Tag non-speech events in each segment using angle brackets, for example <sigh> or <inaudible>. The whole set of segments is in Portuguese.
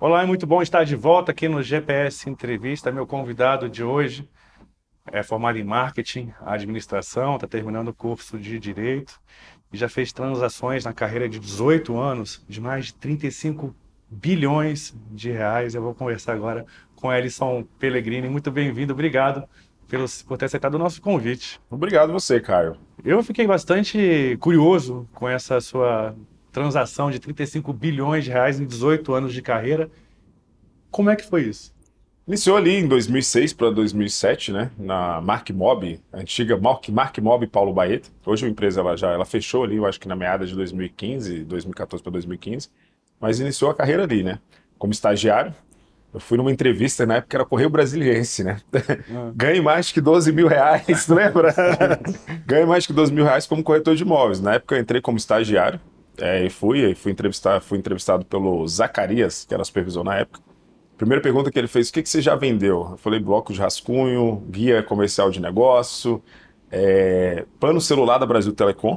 Olá, é muito bom estar de volta aqui no GPS Entrevista. Meu convidado de hoje é formado em marketing, administração, está terminando o curso de direito e já fez transações na carreira de 18 anos de mais de 35 bilhões de reais. Eu vou conversar agora com Elison Pellegrini. Muito bem-vindo, obrigado pelo, por ter aceitado o nosso convite. Obrigado você, Caio. Eu fiquei bastante curioso com essa sua transação de 35 bilhões de reais em 18 anos de carreira. Como é que foi isso? Iniciou ali em 2006 para 2007, né, na Mark Mob, antiga Mark, Mark Mob Paulo Baeta. Hoje a empresa ela já ela fechou ali, eu acho que na meada de 2015, 2014 para 2015, mas iniciou a carreira ali, né, como estagiário. Eu fui numa entrevista, na época era Correio Brasiliense, né? Ah. <laughs> Ganhei mais que 12 mil reais, <laughs> lembra? <laughs> Ganhei mais que 12 mil reais como corretor de imóveis. Na época eu entrei como estagiário, é, e fui, fui entrevistar, fui entrevistado pelo Zacarias, que era supervisor na época. Primeira pergunta que ele fez: o que, que você já vendeu? Eu falei: bloco de rascunho, guia comercial de negócio, é, celular da Brasil Telecom.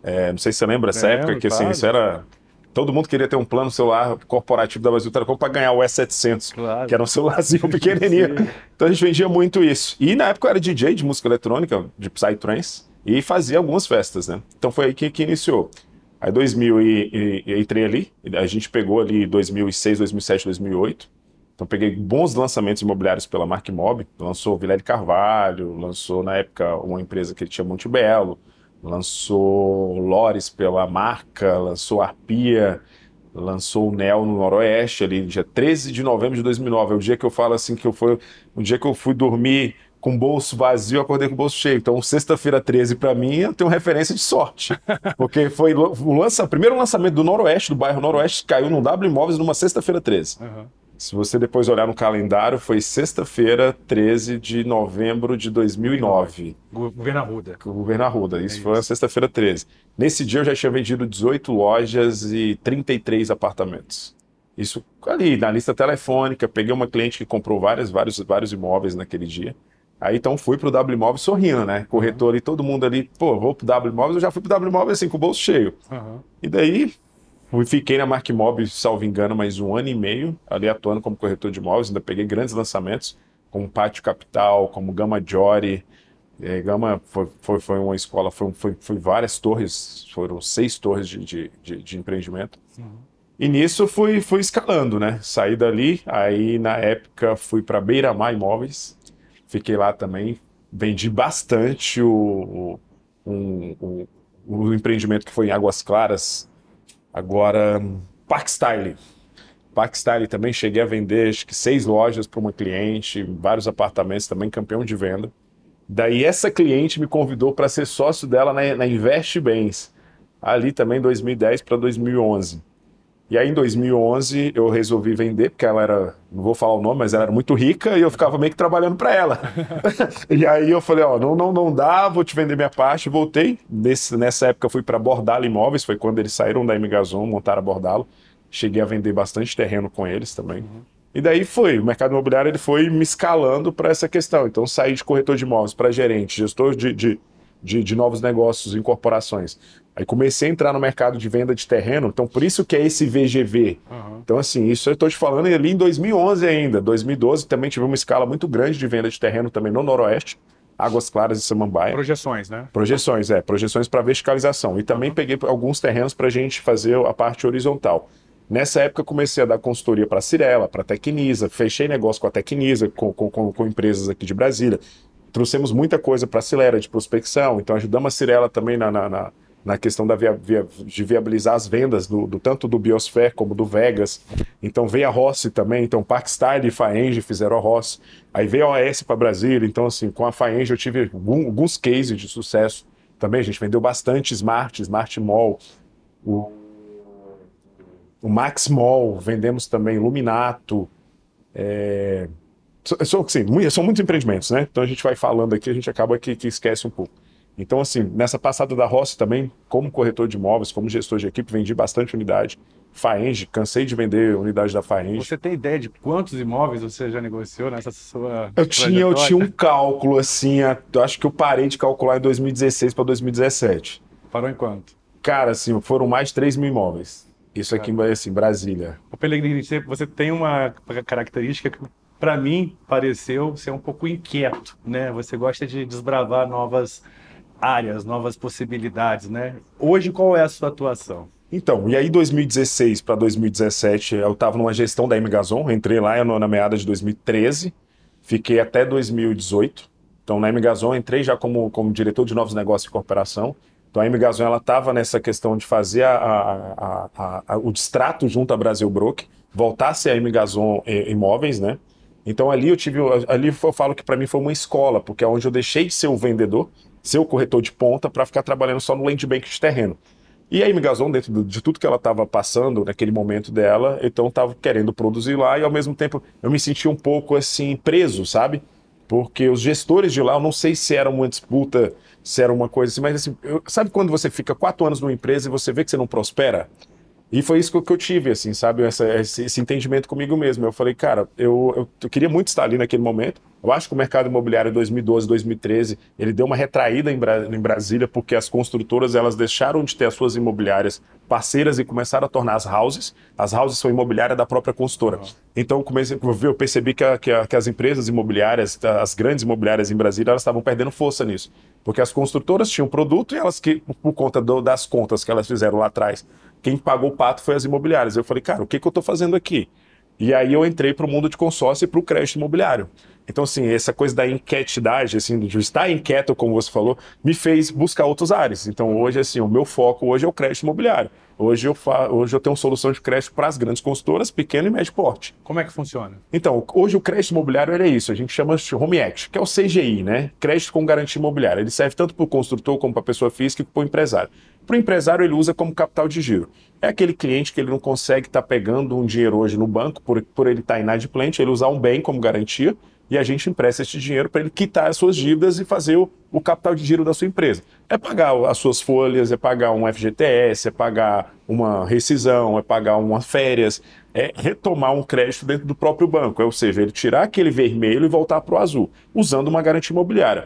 É, não sei se você lembra essa época, que assim, isso era. Todo mundo queria ter um plano celular corporativo da Brasil Telecom para ganhar o E700, claro. que era um celularzinho <laughs> pequenininho. então a gente vendia muito isso. E na época eu era DJ de música eletrônica, de Psytrance, e fazia algumas festas, né? Então foi aí que, que iniciou. Aí 2000 e entrei ali, a gente pegou ali 2006, 2007, 2008. Então peguei bons lançamentos imobiliários pela Mob, lançou Vila de Carvalho, lançou na época uma empresa que tinha Monte Belo, lançou Lores pela marca, lançou Arpia, lançou o Nel no Noroeste ali, dia 13 de novembro de 2009, é o dia que eu falo assim que eu foi, O dia que eu fui dormir com bolso vazio, acordei com bolso cheio. Então, sexta-feira 13, para mim, eu tenho referência de sorte. Porque foi o lança, primeiro lançamento do Noroeste, do bairro Noroeste, caiu no W Imóveis numa sexta-feira 13. Uhum. Se você depois olhar no calendário, foi sexta-feira, 13 de novembro de 2009. Governo Arruda. Governo Arruda, é isso é foi sexta-feira 13. Nesse dia eu já tinha vendido 18 lojas e 33 apartamentos. Isso ali, na lista telefônica, peguei uma cliente que comprou várias, vários, vários imóveis naquele dia. Aí então fui pro W Imóveis sorrindo, né? Corretor ali, todo mundo ali, pô, vou pro W Imóveis, eu já fui pro W Imóveis assim, com o bolso cheio. Uhum. E daí fiquei na Mark Imóveis, salvo engano, mais um ano e meio, ali atuando como corretor de imóveis, ainda peguei grandes lançamentos, como Pátio Capital, como Gama Jory. É, Gama foi, foi, foi, uma escola, foi, foi, foi, várias torres, foram seis torres de, de, de, de empreendimento. Uhum. E nisso fui, fui escalando, né? Saí dali, aí na época fui para Beira Mar Imóveis, Fiquei lá também, vendi bastante o, o, um, o, o empreendimento que foi em Águas Claras. Agora, Park Style. Park Style também cheguei a vender acho que seis lojas para uma cliente, vários apartamentos também, campeão de venda. Daí essa cliente me convidou para ser sócio dela na, na Invest Bens, ali também 2010 para 2011. E aí, em 2011, eu resolvi vender, porque ela era, não vou falar o nome, mas ela era muito rica e eu ficava meio que trabalhando para ela. <laughs> e aí eu falei: Ó, não, não, não dá, vou te vender minha parte. Voltei. Nesse, nessa época, eu fui para Bordalo Imóveis, foi quando eles saíram da Imigazon, montaram a Bordalo. Cheguei a vender bastante terreno com eles também. Uhum. E daí foi, o mercado imobiliário ele foi me escalando para essa questão. Então, saí de corretor de imóveis para gerente, gestor de, de de, de novos negócios, incorporações. Aí comecei a entrar no mercado de venda de terreno, então por isso que é esse VGV. Uhum. Então assim, isso eu estou te falando ali em 2011 ainda, 2012 também tive uma escala muito grande de venda de terreno também no Noroeste, Águas Claras e Samambaia. Projeções, né? Projeções, é, projeções para verticalização. E também uhum. peguei alguns terrenos para a gente fazer a parte horizontal. Nessa época comecei a dar consultoria para a Cirela, para a Tecnisa, fechei negócio com a Tecnisa, com, com, com, com empresas aqui de Brasília trouxemos muita coisa para a Cirela de prospecção, então ajudamos a Cirela também na, na, na, na questão da via, via, de viabilizar as vendas do, do tanto do Biosfer como do Vegas. Então veio a Rossi também, então Parkstyle e Faenge fizeram a Rossi. Aí veio a OAS para Brasília, então assim, com a Faenge eu tive algum, alguns cases de sucesso também. A gente vendeu bastante Smart, Smart Mall, o, o Max Mall, vendemos também Luminato, é... São, assim, são muitos empreendimentos, né? Então a gente vai falando aqui, a gente acaba que, que esquece um pouco. Então, assim, nessa passada da roça também, como corretor de imóveis, como gestor de equipe, vendi bastante unidade. Faenge, cansei de vender unidade da Faenge. Você tem ideia de quantos imóveis você já negociou nessa sua. Eu tinha, eu tinha um cálculo, assim, a, acho que eu parei de calcular em 2016 para 2017. Parou em quanto? Cara, assim, foram mais de 3 mil imóveis. Isso aqui, é. assim, Brasília. O Pelegrini, você tem uma característica que para mim, pareceu ser um pouco inquieto, né? Você gosta de desbravar novas áreas, novas possibilidades, né? Hoje, qual é a sua atuação? Então, e aí 2016 para 2017, eu estava numa gestão da Imigazon, entrei lá na meada de 2013, fiquei até 2018. Então, na Imigazon, entrei já como, como diretor de novos negócios e corporação. Então, a Imigazon, ela estava nessa questão de fazer a, a, a, o distrato junto à Brasil Broker, voltar a ser a Imigazon é, Imóveis, né? Então ali eu tive, ali eu falo que para mim foi uma escola, porque é onde eu deixei de ser o vendedor, ser o corretor de ponta para ficar trabalhando só no land bank de terreno. E aí me gasou dentro de tudo que ela estava passando naquele momento dela, então estava querendo produzir lá e ao mesmo tempo eu me sentia um pouco assim preso, sabe? Porque os gestores de lá, eu não sei se era uma disputa, se era uma coisa assim, mas assim, eu, sabe quando você fica quatro anos numa empresa e você vê que você não prospera? E foi isso que eu tive, assim, sabe? Essa, esse, esse, entendimento comigo mesmo. Eu falei, cara, eu, eu, eu, queria muito estar ali naquele momento. Eu acho que o mercado imobiliário 2012, 2013, ele deu uma retraída em, Bra em Brasília, porque as construtoras, elas deixaram de ter as suas imobiliárias parceiras e começaram a tornar as houses. As houses são imobiliária da própria construtora. Uhum. Então, comecei, eu percebi que, a, que, a, que, as empresas imobiliárias, as grandes imobiliárias em Brasília, elas estavam perdendo força nisso. Porque as construtoras tinham produto e elas, que, por conta do, das contas que elas fizeram lá atrás, quem pagou o pato foi as imobiliárias. Eu falei, cara, o que, que eu estou fazendo aqui? E aí eu entrei para o mundo de consórcio e para o crédito imobiliário. Então, assim, essa coisa da inquietidade, assim, de estar inquieto, como você falou, me fez buscar outros áreas. Então, hoje, assim, o meu foco hoje é o crédito imobiliário. Hoje eu, fa... hoje eu tenho solução de crédito para as grandes consultoras, pequeno e médio porte. Como é que funciona? Então, hoje o crédito imobiliário é isso, a gente chama de Home Act, que é o CGI, né? Crédito com garantia imobiliária. Ele serve tanto para o construtor, como para a pessoa física e para o empresário. Para o empresário, ele usa como capital de giro. É aquele cliente que ele não consegue estar tá pegando um dinheiro hoje no banco, por, por ele estar tá inadimplente, ele usar um bem como garantia, e a gente empresta esse dinheiro para ele quitar as suas dívidas e fazer o, o, capital de giro da sua empresa. É pagar as suas folhas, é pagar um FGTS, é pagar uma rescisão, é pagar umas férias, é retomar um crédito dentro do próprio banco, ou seja, ele tirar aquele vermelho e voltar para o azul, usando uma garantia imobiliária.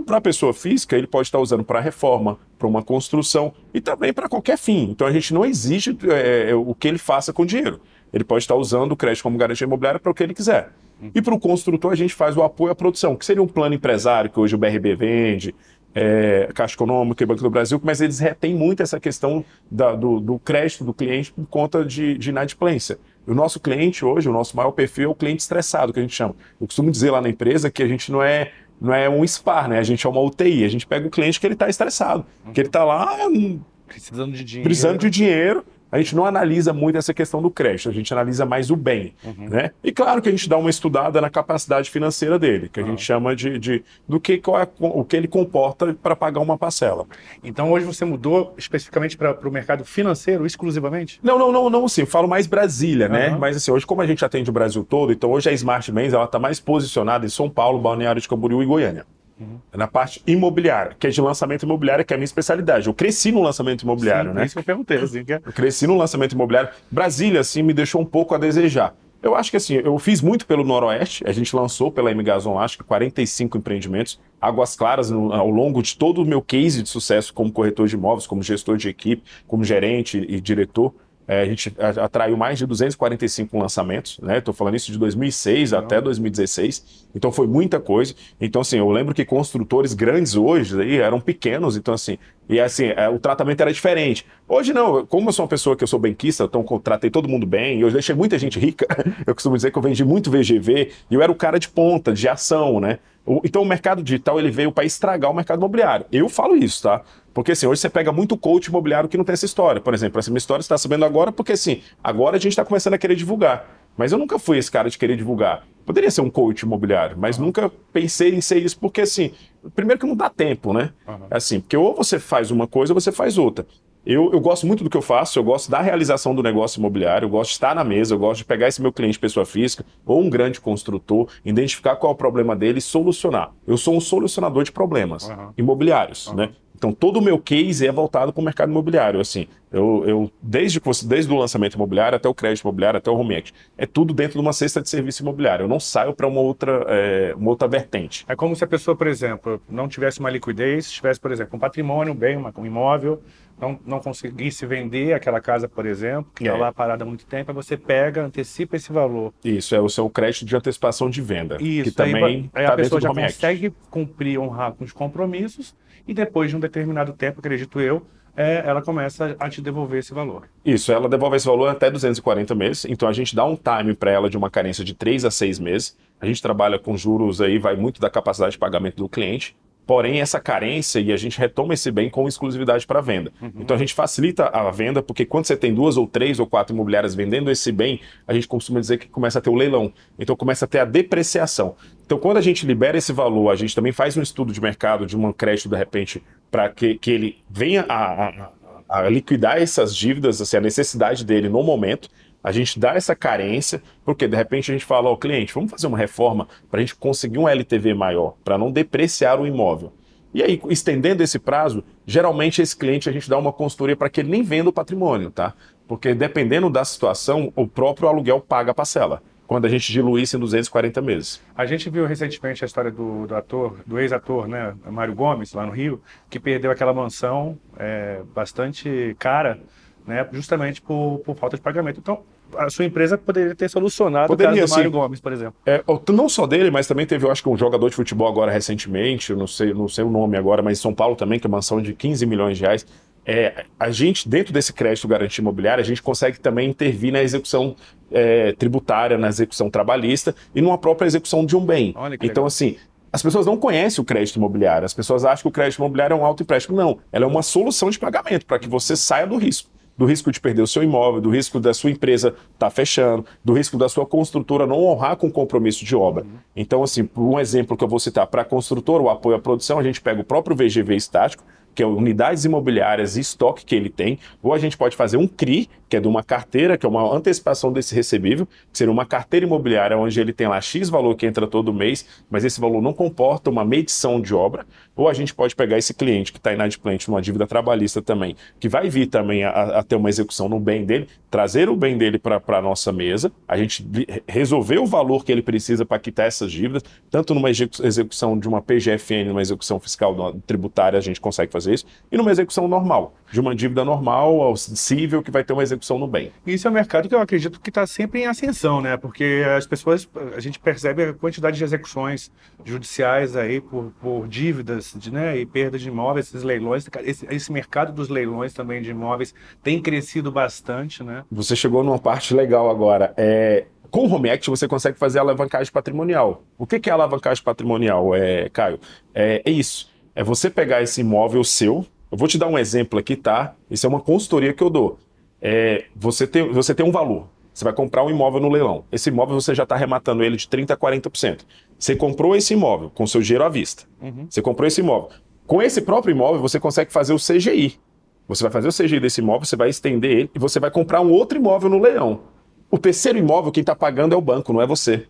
Para a pessoa física, ele pode estar usando para reforma, para uma construção e também para qualquer fim. Então a gente não exige é, é o que ele faça com o dinheiro. Ele pode estar usando o crédito como garantia imobiliária para o que ele quiser. E para o construtor, a gente faz o apoio à produção, que seria um plano empresário que hoje o BRB vende, é, Caixa Econômica e Banco do Brasil, mas eles retêm muito essa questão da, do, do, crédito do cliente por conta de, de inadimplência. o nosso cliente hoje, o nosso maior perfil é o cliente estressado, que a gente chama. Eu costumo dizer lá na empresa que a gente não é não é um SPAR, né? A gente é uma UTI, a gente pega o cliente que ele está estressado, que ele está lá hum, precisando de dinheiro, precisando de dinheiro a gente não analisa muito essa questão do crédito, a gente analisa mais o bem. Uhum. Né? E claro que a gente dá uma estudada na capacidade financeira dele, que a uhum. gente ah. chama de, de do que, é, o que ele comporta para pagar uma parcela. Então hoje você mudou especificamente para o mercado financeiro, exclusivamente? Não, não, não, não, sim. falo mais Brasília, né? Mas assim, hoje, como a gente atende o Brasil todo, então hoje a Smart Men's está mais posicionada em São Paulo, Balneário de Camboriú e Goiânia. Uhum. Na parte imobiliária, que é de lançamento imobiliário, que é a minha especialidade. Eu cresci no lançamento imobiliário, Sim, né? É isso que eu perguntei. Assim, que é... Eu cresci no lançamento imobiliário. Brasília, assim, me deixou um pouco a desejar. Eu acho que assim, eu fiz muito pelo Noroeste, a gente lançou pela Mgazon, acho que 45 empreendimentos, Águas Claras, no, ao longo de todo o meu case de sucesso como corretor de imóveis, como gestor de equipe, como gerente e diretor. É, a gente atraiu mais de 245 lançamentos, né? Estou falando isso de 2006 Não. até 2016, então foi muita coisa. Então, assim, eu lembro que construtores grandes hoje aí, eram pequenos, então, assim, e assim, é, o tratamento era diferente. Hoje não, como eu sou uma pessoa que eu sou benquista, então contratei todo mundo bem, eu deixei muita gente rica. <laughs> Eu costumo dizer que eu vendi muito VGV e eu era o cara de ponta, de ação, né? Então o mercado digital ele veio para estragar o mercado imobiliário. Eu falo isso, tá? Porque assim, hoje você pega muito coach imobiliário que não tem essa história. Por exemplo, essa minha história você está sabendo agora porque assim, agora a gente está começando a querer divulgar. Mas eu nunca fui esse cara de querer divulgar. Poderia ser um coach imobiliário, mas uhum. nunca pensei em ser isso porque assim, primeiro que não dá tempo, né? Uhum. Assim, porque ou você faz uma coisa ou você faz outra. Eu, eu, gosto muito do que eu faço, eu gosto da realização do negócio imobiliário, eu gosto de estar na mesa, eu gosto de pegar esse meu cliente pessoa física ou um grande construtor, identificar qual é o problema dele e solucionar. Eu sou um solucionador de problemas uhum. imobiliários, uhum. né? Então todo o meu case é voltado para o mercado imobiliário, assim. Eu, eu desde que você, desde o lançamento imobiliário até o crédito imobiliário até o home equity, é tudo dentro de uma cesta de serviço imobiliário. Eu não saio para uma é, uma outra vertente. É como se a pessoa, por exemplo, não tivesse uma liquidez, tivesse, por exemplo, um patrimônio, um bem, um imóvel não, não conseguisse vender aquela casa, por exemplo, que está é. lá parada há muito tempo, aí você pega, antecipa esse valor. Isso, é o seu crédito de antecipação de venda. Isso, que também tá aí, tá a pessoa já consegue act. cumprir, honrar com os compromissos e depois de um determinado tempo, acredito eu, é, ela começa a te devolver esse valor. Isso, ela devolve esse valor até 240 meses, então a gente dá um time para ela de uma carência de 3 a 6 meses. A gente trabalha com juros aí, vai muito da capacidade de pagamento do cliente. Porém, essa carência, e a gente retoma esse bem com exclusividade para venda. Uhum. Então, a gente facilita a venda, porque quando você tem duas ou três ou quatro imobiliárias vendendo esse bem, a gente costuma dizer que começa a ter o leilão. Então, começa a ter a depreciação. Então, quando a gente libera esse valor, a gente também faz um estudo de mercado de um crédito, de repente, para que, que ele venha a, a, a liquidar essas dívidas, assim, a necessidade dele no momento. A gente dá essa carência, porque de repente a gente fala ao cliente, vamos fazer uma reforma para a gente conseguir um LTV maior, para não depreciar o imóvel. E aí, estendendo esse prazo, geralmente esse cliente a gente dá uma consultoria para que ele nem venda o patrimônio, tá? Porque dependendo da situação, o próprio aluguel paga a parcela. Quando a gente dilui em 240 meses. A gente viu recentemente a história do, do ator, do ex-ator, né, Mário Gomes, lá no Rio, que perdeu aquela mansão é, bastante cara né? Justamente por, por falta de pagamento. Então, a sua empresa poderia ter solucionado poderia, o caso do Mário Gomes, por exemplo. É, não só dele, mas também teve, eu acho que um jogador de futebol agora recentemente, não sei, não sei o nome agora, mas em São Paulo também, que é uma ação de 15 milhões de reais. É, a gente, dentro desse crédito garantia imobiliária, a gente consegue também intervir na execução é, tributária, na execução trabalhista e numa própria execução de um bem. então, legal. assim, as pessoas não conhecem o crédito imobiliário. As pessoas acham que o crédito imobiliário é um auto empréstimo. Não, ela é uma solução de pagamento para que você saia do risco do risco de perder o seu imóvel, do risco da sua empresa estar tá fechando, do risco da sua construtora não honrar com o compromisso de obra. Então, assim, um exemplo que eu vou citar para a construtora, o apoio à produção, a gente pega o próprio VGV estático, que é unidades imobiliárias e estoque que ele tem, ou a gente pode fazer um CRI, que é de uma carteira, que é uma antecipação desse recebível, que seria uma carteira imobiliária onde ele tem lá X valor que entra todo mês, mas esse valor não comporta uma medição de obra, ou a gente pode pegar esse cliente que está inadimplente numa dívida trabalhista também, que vai vir também a, a, ter uma execução no bem dele, trazer o bem dele para a nossa mesa, a gente resolver o valor que ele precisa para quitar essas dívidas, tanto numa execução de uma PGFN, numa execução fiscal tributária, a gente consegue fazer isso, e numa execução normal de uma dívida normal ao cível que vai ter uma execução no bem. Isso é um mercado que eu acredito que está sempre em ascensão, né? Porque as pessoas, a gente percebe a quantidade de execuções judiciais aí por, por dívidas de, né, e perda de imóveis, esses leilões. Esse, esse, mercado dos leilões também de imóveis tem crescido bastante, né? Você chegou numa parte legal agora. É, com o Home Act você consegue fazer alavancagem patrimonial. O que, é alavancagem patrimonial, é, Caio? é, é isso. É você pegar esse imóvel seu, eu vou te dar um exemplo aqui, tá? Isso é uma consultoria que eu dou. É, você, tem, você tem um valor. Você vai comprar um imóvel no leilão. Esse imóvel você já está arrematando ele de 30% a 40%. Você comprou esse imóvel com seu dinheiro à vista. Uhum. Você comprou esse imóvel. Com esse próprio imóvel, você consegue fazer o CGI. Você vai fazer o CGI desse imóvel, você vai estender ele e você vai comprar um outro imóvel no leilão. O terceiro imóvel, quem está pagando é o banco, não é você.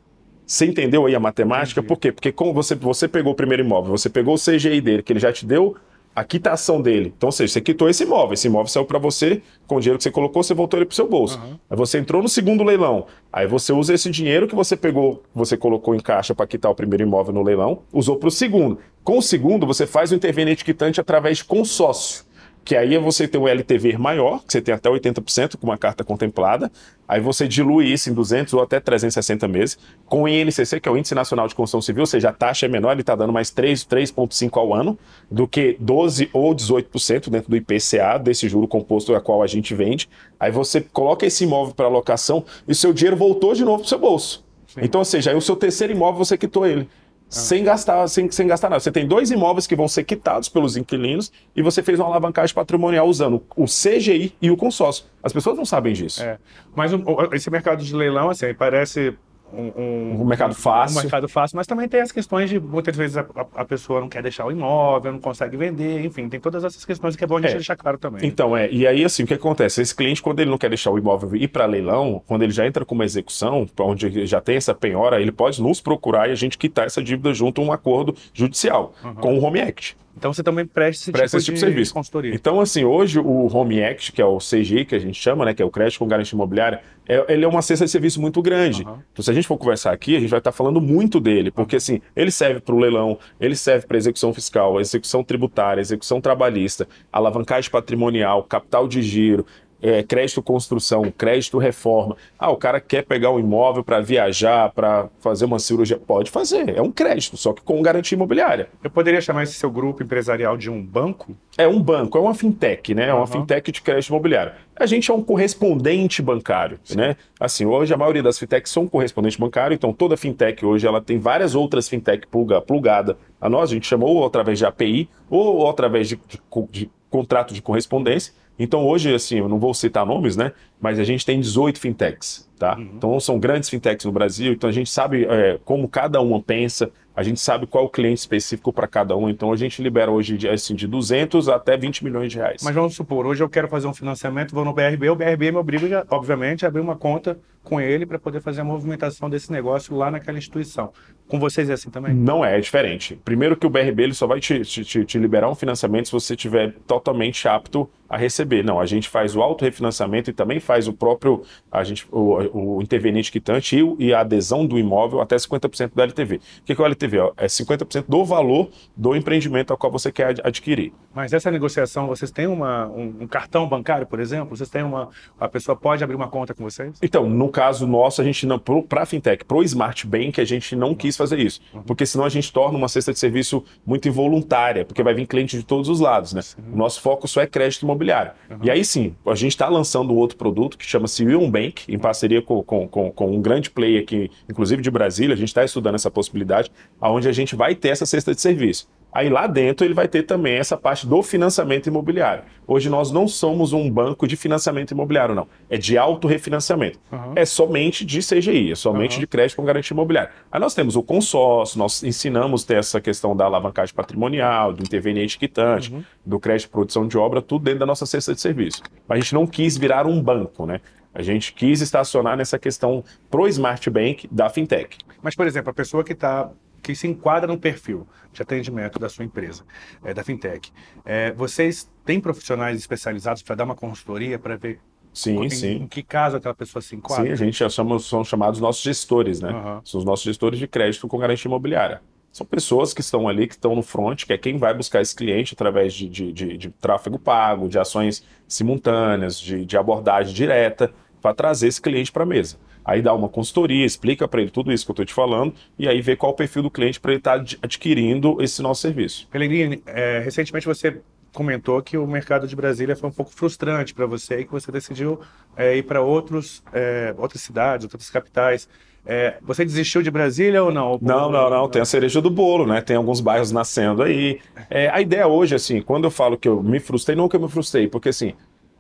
Você entendeu aí a matemática? Entendi. Por quê? Porque como você, você pegou o primeiro imóvel, você pegou o CGI dele, que ele já te deu a quitação dele. Então, ou seja, você quitou esse imóvel, esse imóvel saiu para você, com o dinheiro que você colocou, você voltou ele para o seu bolso. Uhum. Aí você entrou no segundo leilão, aí você usa esse dinheiro que você pegou, você colocou em caixa para quitar o primeiro imóvel no leilão, usou para o segundo. Com o segundo, você faz o interveniente quitante através de consórcio que aí é você tem um LTV maior, que você tem até 80% com uma carta contemplada, aí você dilui isso em 200 ou até 360 meses, com o INCC, que é o Índice Nacional de Construção Civil, ou seja, a taxa é menor, ele está dando mais 3,5% ao ano, do que 12% ou 18% dentro do IPCA, desse juro composto a qual a gente vende, aí você coloca esse imóvel para locação e o seu dinheiro voltou de novo para o seu bolso. Sim. Então, ou seja, aí o seu terceiro imóvel você quitou ele. Ah. sem gastar sem, sem gastar nada. Você tem dois imóveis que vão ser quitados pelos inquilinos e você fez uma alavancagem patrimonial usando o CGI e o consórcio. As pessoas não sabem disso. É. Mas esse mercado de leilão, assim, parece um, um, mercado fácil. Um mercado fácil, mas também tem as questões de muitas vezes a, a, pessoa não quer deixar o imóvel, não consegue vender, enfim, tem todas essas questões que é bom a gente é. deixar claro também. Então, é, e aí assim, o que acontece? Esse cliente, quando ele não quer deixar o imóvel ir para leilão, quando ele já entra com uma execução, para onde já tem essa penhora, ele pode nos procurar e a gente quitar essa dívida junto a um acordo judicial uhum. com o Home Act. Então você também presta esse, presta tipo, esse tipo de, serviço. consultoria. Então, assim, hoje o Home Act, que é o CGI que a gente chama, né, que é o crédito com garantia imobiliária, é, ele é uma cesta de serviço muito grande. Uhum. Então, se a gente for conversar aqui, a gente vai estar falando muito dele, porque assim, ele serve para o leilão, ele serve para execução fiscal, execução tributária, execução trabalhista, alavancagem patrimonial, capital de giro, é, crédito construção, crédito reforma. Ah, o cara quer pegar um imóvel para viajar, para fazer uma cirurgia. Pode fazer, é um crédito, só que com garantia imobiliária. Eu poderia chamar esse seu grupo empresarial de um banco? É um banco, é uma fintech, né? É uhum. uma fintech de crédito imobiliário. A gente é um correspondente bancário, Sim. né? Assim, hoje a maioria das fintechs são um correspondente bancário, então toda fintech hoje ela tem várias outras fintech pluga, plugada a nós, a gente chamou através de API ou através de, de, de contrato de correspondência. Então hoje, assim, eu não vou citar nomes, né? Mas a gente tem 18 fintechs, tá? Uhum. Então são grandes fintechs no Brasil, então a gente sabe é, como cada uma pensa, a gente sabe qual o cliente específico para cada um. Então a gente libera hoje de, assim, de 200 até 20 milhões de reais. Mas vamos supor, hoje eu quero fazer um financiamento, vou no BRB, o BRB me obriga, obviamente, a abrir uma conta com ele para poder fazer a movimentação desse negócio lá naquela instituição. Com vocês é assim também? Não é, é diferente. Primeiro que o BRB ele só vai te, te, te liberar um financiamento se você estiver totalmente apto a receber. Não, a gente faz o autorrefinanciamento e também faz o próprio a gente, o, o interveniente quitante e, e, a adesão do imóvel até 50% da LTV. O que é o LTV? É 50% do valor do empreendimento ao qual você quer adquirir. Mas essa negociação, vocês têm uma, um, um, cartão bancário, por exemplo? Vocês têm uma. A pessoa pode abrir uma conta com vocês? Então, no caso nosso, a gente não. Para a fintech, para o Smart Bank, a gente não quis fazer isso. Uhum. Porque senão a gente torna uma cesta de serviço muito involuntária, porque vai vir cliente de todos os lados, né? O nosso foco só é crédito imobiliário imobiliário. Uhum. E aí sim, a gente está lançando outro produto que chama-se Union Bank, em parceria com, com, com, com, um grande player aqui, inclusive de Brasília, a gente está estudando essa possibilidade, aonde a gente vai ter essa cesta de serviço. Aí lá dentro ele vai ter também essa parte do financiamento imobiliário. Hoje nós não somos um banco de financiamento imobiliário, não. É de autorrefinanciamento. Uhum. É somente de CGI, é somente uhum. de crédito com garantia imobiliária. Aí nós temos o consórcio, nós ensinamos ter essa questão da alavancagem patrimonial, do interveniente quitante, uhum. do crédito de produção de obra, tudo dentro da nossa cesta de serviço. Mas a gente não quis virar um banco, né? A gente quis estacionar nessa questão pro Smart Bank da fintech. Mas, por exemplo, a pessoa que está que se enquadra no perfil de atendimento da sua empresa, é, da fintech. É, vocês têm profissionais especializados para dar uma consultoria para ver Sim, em, sim. Em que caso aquela pessoa se enquadra? Sim, a gente chama, são chamados nossos gestores, né? Uhum. São os nossos gestores de crédito com garantia imobiliária. São pessoas que estão ali, que estão no front, que é quem vai buscar esse cliente através de, de, de, de tráfego pago, de ações simultâneas, de, de abordagem direta, para trazer esse cliente para a mesa. Aí dá uma consultoria, explica para ele tudo isso que eu estou te falando e aí vê qual o perfil do cliente para ele estar tá adquirindo esse nosso serviço. Pellegrini, é, recentemente você comentou que o mercado de Brasília foi um pouco frustrante para você e que você decidiu é, ir para outros é, outras cidades, outras capitais. É, você desistiu de Brasília ou não? Não, não, não. Tem a cereja do bolo, né? Tem alguns bairros nascendo aí. É, a ideia hoje, assim, quando eu falo que eu me frustrei, não que eu me frustrei, porque assim,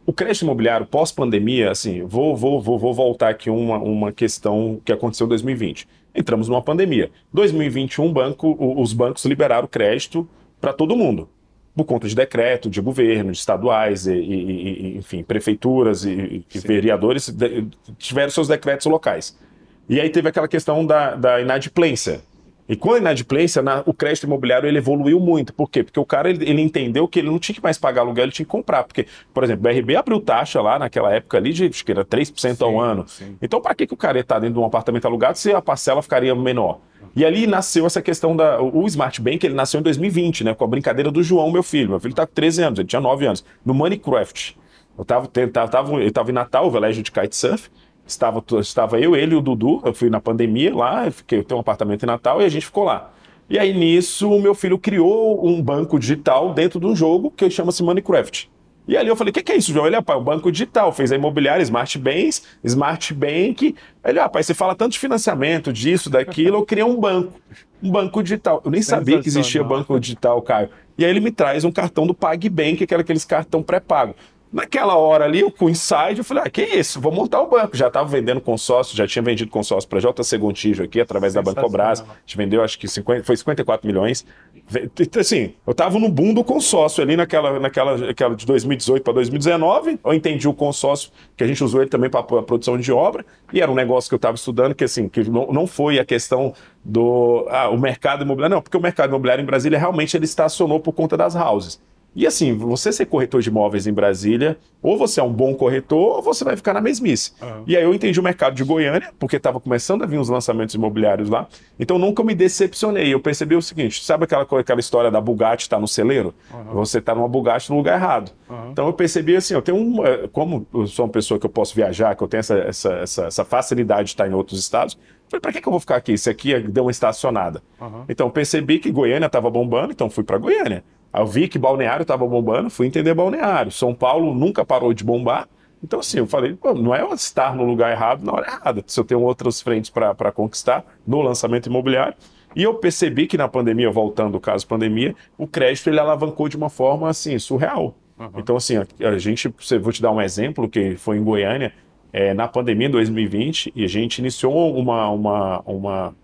o crédito imobiliário pós-pandemia, assim, vou, vou, vou, vou voltar aqui uma, uma questão que aconteceu em 2020. Entramos numa pandemia. 2021, banco, os bancos liberaram crédito para todo mundo, por conta de decreto, de governo, de estaduais, e, e, e enfim, prefeituras e, e vereadores tiveram seus decretos locais. E aí teve aquela questão da, da inadimplência, e com a inadimplência, na, o crédito imobiliário ele evoluiu muito. Por quê? Porque o cara ele, ele, entendeu que ele não tinha que mais pagar aluguel, ele tinha que comprar. Porque, por exemplo, o BRB abriu taxa lá naquela época ali de acho que era 3% sim, ao ano. Sim. Então, para que, que o cara ia estar tá dentro de um apartamento alugado se a parcela ficaria menor? E ali nasceu essa questão da. O Smart Bank, ele nasceu em 2020, né? Com a brincadeira do João, meu filho. Meu filho tá com 13 anos, ele tinha 9 anos. No Minecraft. Eu tava, tava, tava, eu tava em Natal, o velégio de kitesurf. Estava, estava eu, ele e o Dudu. Eu fui na pandemia lá, eu, fiquei, eu tenho um apartamento em Natal e a gente ficou lá. E aí nisso, o meu filho criou um banco digital dentro de um jogo que chama-se Minecraft. E ali eu falei: o que, que, é isso, João? Ele, ah, pai, é um banco digital, fez a imobiliária, Smart Bens, Smart Bank. Ele, ah, pai, você fala tanto de financiamento, disso, daquilo, eu criei um banco. Um banco digital. Eu nem sabia que existia banco digital, Caio. E aí ele me traz um cartão do PagBank, que era aqueles cartão pré-pago. Naquela hora ali, eu, com o insight, eu falei: ah, que isso, vou montar o banco. Já estava vendendo consórcio, já tinha vendido consórcio para JC Segontijo aqui, através da Bancobras. A gente vendeu, acho que 50, foi 54 milhões. Então, assim, eu estava no boom do consórcio ali naquela, naquela, aquela de 2018 para 2019. Eu entendi o consórcio, que a gente usou ele também para produção de obra, e era um negócio que eu estava estudando, que assim, que não, não foi a questão do ah, o mercado imobiliário. Não, porque o mercado imobiliário em Brasília realmente ele estacionou por conta das houses. E assim, você ser corretor de imóveis em Brasília, ou você é um bom corretor, ou você vai ficar na mesmice. Uhum. E aí eu entendi o mercado de Goiânia, porque estava começando a vir uns lançamentos imobiliários lá, então nunca me decepcionei. Eu percebi o seguinte: sabe aquela, aquela história da Bugatti estar tá no celeiro? Uhum. Você está numa Bugatti no lugar errado. Uhum. Então eu percebi assim: eu tenho um. Eh, como eu sou uma pessoa que eu posso viajar, que eu tenho essa, essa, essa, essa facilidade de estar em outros estados, Falei, para que, que eu vou ficar aqui? Isso aqui é, deu uma estacionada. Uhum. Então percebi que Goiânia estava bombando, então fui para Goiânia. Eu vi que Balneário estava bombando, fui entender Balneário. São Paulo nunca parou de bombar. Então, assim, eu falei, não é estar no lugar errado na hora errada. Se eu tenho outras frentes para conquistar no lançamento imobiliário. E eu percebi que na pandemia, voltando ao caso pandemia, o crédito ele alavancou de uma forma, assim, surreal. Uhum. Então, assim, a, a gente, vou te dar um exemplo que foi em Goiânia, é, na pandemia em 2020, e a gente iniciou uma, uma, uma,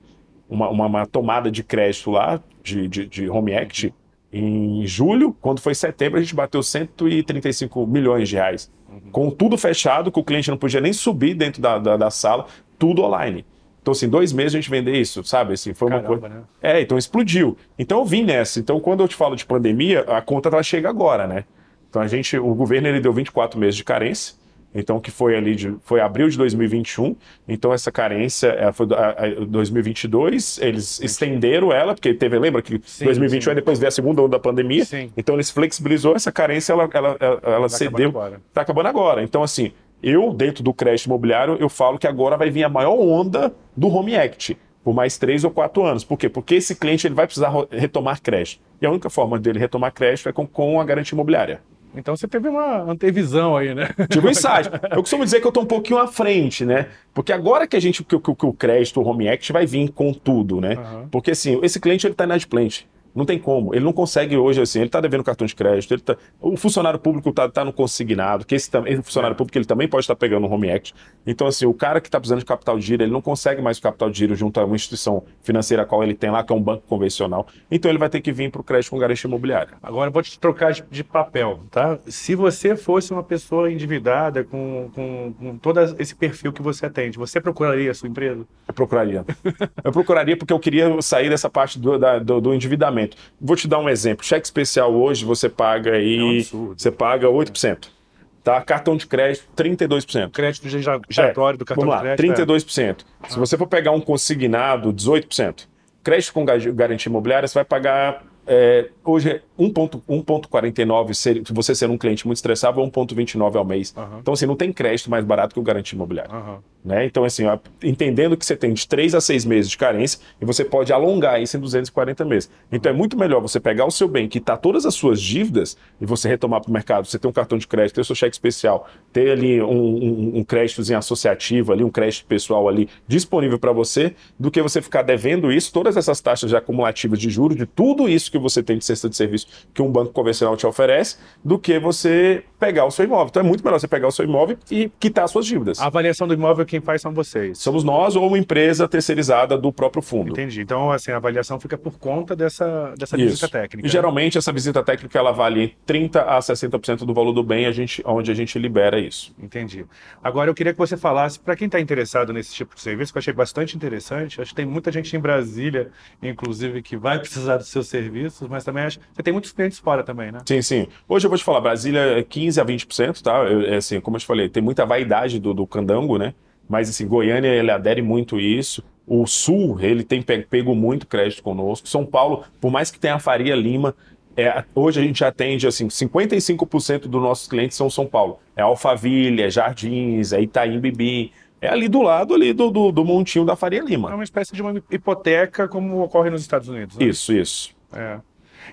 uma, uma tomada de crédito lá, de, de, de home equity, em julho, quando foi setembro, a gente bateu 135 milhões de reais. Uhum. Com tudo fechado, que o cliente não podia nem subir dentro da, da, da sala, tudo online. Então, assim, dois meses a gente vender isso, sabe? Assim, foi Caramba, uma coisa. Né? É, então explodiu. Então eu vim nessa. Então, quando eu te falo de pandemia, a conta ela tá, chega agora, né? Então a gente, o governo ele deu 24 meses de carência. Então, que foi ali de, foi abril de 2021. Então, essa carência foi a, a, 2022. Eles estenderam ela, porque teve, lembra que sim, 2021 sim. É depois veio a segunda onda da pandemia. Sim. Então, eles flexibilizou essa carência, ela, ela, ela, ela tá cedeu. Acabando tá acabando agora. Então, assim, eu, dentro do crédito imobiliário, eu falo que agora vai vir a maior onda do Home Act por mais três ou quatro anos. Por quê? Porque esse cliente ele vai precisar retomar crédito. E a única forma dele retomar crédito é com, com a garantia imobiliária. Então você teve uma antevisão aí, né? Tive um insight. <laughs> Eu costumo dizer que eu estou um pouquinho à frente, né? Porque agora que a gente, que, que, que o crédito, o Home Act vai vir com tudo, né? Uhum. Porque assim, esse cliente ele tá inadimplente. Não tem como. Ele não consegue hoje, assim, ele está devendo cartão de crédito, ele tá, o funcionário público está tá no consignado, que esse, esse funcionário é. público ele também pode estar tá pegando um home act. Então, assim, o cara que está precisando de capital de giro, ele não consegue mais o capital de giro junto a uma instituição financeira a qual ele tem lá, que é um banco convencional. Então, ele vai ter que vir para o crédito com garantia imobiliária. Agora, eu vou te trocar de, de papel, tá? Se você fosse uma pessoa endividada com, com, com todo esse perfil que você atende, você procuraria a sua empresa? Eu procuraria. eu procuraria porque eu queria sair dessa parte do, da, do, do endividamento investimento. Vou te dar um exemplo. Cheque especial hoje você paga aí. É um Você paga 8%. Tá? Cartão de crédito, 32%. Crédito giratório é, do cartão vamos lá, de crédito. 32%. É. Se ah. você for pegar um consignado, 18%. Crédito com garantia imobiliária, você vai pagar. É, hoje é 1,49, você ser um cliente muito estressado é 1,29 ao mês. Uhum. Então, assim, não tem crédito mais barato que o garantia imobiliária, Uhum. Né? Então, assim, ó, entendendo que você tem de 3 a 6 meses de carência e você pode alongar isso em 240 meses. Então, é muito melhor você pegar o seu bem, quitar todas as suas dívidas e você retomar para o mercado. Você ter um cartão de crédito, ter o seu cheque especial, ter ali um, um, um créditozinho associativo, ali, um crédito pessoal ali disponível para você, do que você ficar devendo isso, todas essas taxas acumulativas de juros, de tudo isso que você tem de cesta de serviço que um banco convencional te oferece do que você pegar o seu imóvel. Então é muito melhor você pegar o seu imóvel e quitar suas dívidas. A avaliação do imóvel é quem faz são vocês. Somos nós ou uma empresa terceirizada do próprio fundo. Entendi. Então assim, a avaliação fica por conta dessa, dessa Isso. visita técnica. E, né? geralmente essa visita técnica ela vale 30 a 60% do valor do bem, a gente, onde a gente libera isso. Entendi. Agora eu queria que você falasse para quem está interessado nesse tipo de serviço, que eu achei bastante interessante. Acho que tem muita gente em Brasília, inclusive, que vai precisar dos seus serviços, mas também acho que você tem muitos clientes fora também, né? Sim, sim. Hoje eu vou te falar, Brasília é 15% a 20%, tá? É, assim, como eu te falei, tem muita vaidade do, do candango, né? Mas assim, Goiânia, ele adere muito isso. O Sul, ele tem pego muito crédito conosco. São Paulo, por mais que tenha a Faria Lima, é, hoje a gente atende assim, 55% dos nossos clientes são São Paulo. É Alphaville, é Jardins, é Itaim Bibi. É ali do lado ali do, do, do, montinho da Faria Lima. É uma espécie de uma hipoteca como ocorre nos Estados Unidos. Né? Isso, isso. É.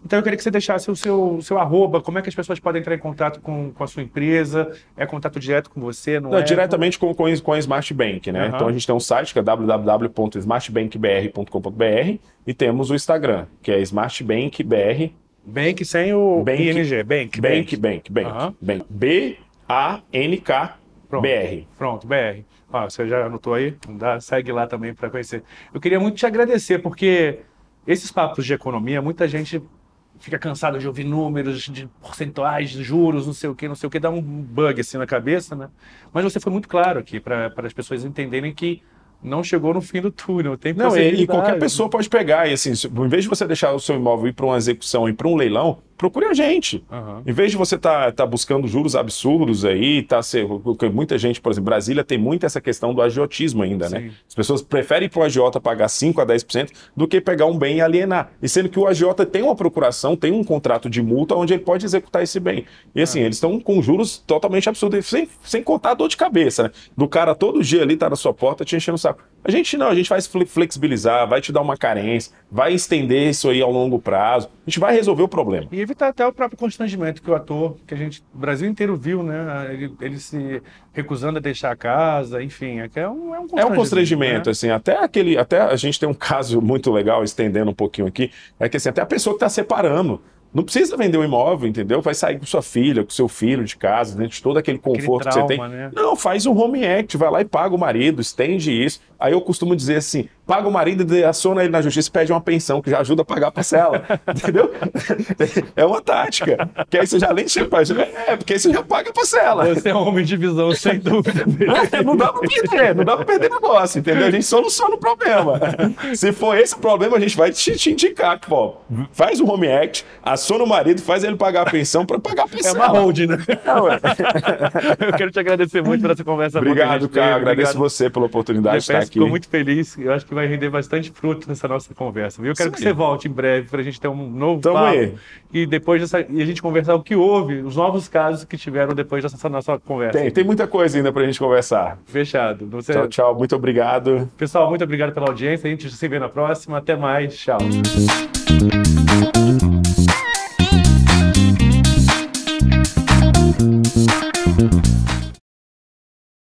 Então eu queria que você deixasse o seu, seu arroba, como é que as pessoas podem entrar em contato com, com a sua empresa, é contato direto com você, não, não é? Diretamente com, com, com a Smart Bank, né? Uhum. Então a gente tem um site que é www.smartbankbr.com.br e temos o Instagram, que é smartbankbr. Bank sem o bank, ING, bank. Bank, bank, bank. bank. B-A-N-K Pronto, BR. Pronto, BR. Ah, você já anotou aí? Dá, segue lá também para conhecer. Eu queria muito te agradecer, porque esses papos de economia, muita gente fica cansado de ouvir números, de porcentuais, de juros, não sei o que, não sei o que, dá um bug assim na cabeça, né? Mas você foi muito claro aqui para as pessoas entenderem que não chegou no fim do túnel. Tem é não, e, e qualquer pessoa pode pegar. E assim, em vez de você deixar o seu imóvel ir para uma execução e para um leilão, procure a gente. Uhum. Em vez de você estar tá, tá buscando juros absurdos aí, tá ser, muita gente, por exemplo, Brasília tem muito essa questão do agiotismo ainda, né? Sim. né? As pessoas preferem para o agiota pagar 5 a 10% do que pegar um bem e alienar. E sendo que o agiota tem uma procuração, tem um contrato de multa onde ele pode executar esse bem. E assim, uhum. eles estão com juros totalmente absurdos, sem, sem contar a dor de cabeça, né? Do cara todo dia ali tá na sua porta te enchendo o saco. A gente não, a gente vai flexibilizar, vai te dar uma carência, vai estender isso aí ao longo prazo, a gente vai resolver o problema. E evitar até o próprio constrangimento que o ator, que a gente, o Brasil inteiro viu, né? Ele, ele se recusando a deixar a casa, enfim, é, é, é um, é um constrangimento. É um constrangimento, né? assim, até aquele, até a gente tem um caso muito legal, estendendo um pouquinho aqui, é que assim, até a pessoa que está separando, não precisa vender o um imóvel, entendeu? Vai sair com sua filha, com seu filho de casa, dentro de todo aquele conforto aquele trauma, que você tem. Né? Não, faz um home act, vai lá e paga o marido, estende isso. Aí eu costumo dizer assim: paga o marido e aciona ele na justiça e pede uma pensão, que já ajuda a pagar a parcela. <laughs> entendeu? É uma tática. Que aí você já além de É, porque aí você já paga a parcela. Você é um homem de visão, sem dúvida. não dá pra perder, não dá pra perder negócio, entendeu? A gente soluciona o problema. Se for esse o problema, a gente vai te, te indicar, pô, faz o home act, aciona o marido, faz ele pagar a pensão para pagar a pensão. É uma hold, né? Não, é. <laughs> eu quero te agradecer muito por essa conversa. Obrigado, cara. Agradeço Obrigado. você pela oportunidade. Depende mas ficou muito feliz. Eu acho que vai render bastante fruto nessa nossa conversa. Eu quero Sim. que você volte em breve para a gente ter um novo Tamo papo. Aí. E depois dessa, e a gente conversar o que houve, os novos casos que tiveram depois dessa nossa conversa. Tem, tem muita coisa ainda para a gente conversar. Fechado. Você... Tchau, tchau. Muito obrigado. Pessoal, muito obrigado pela audiência. A gente se vê na próxima. Até mais. Tchau.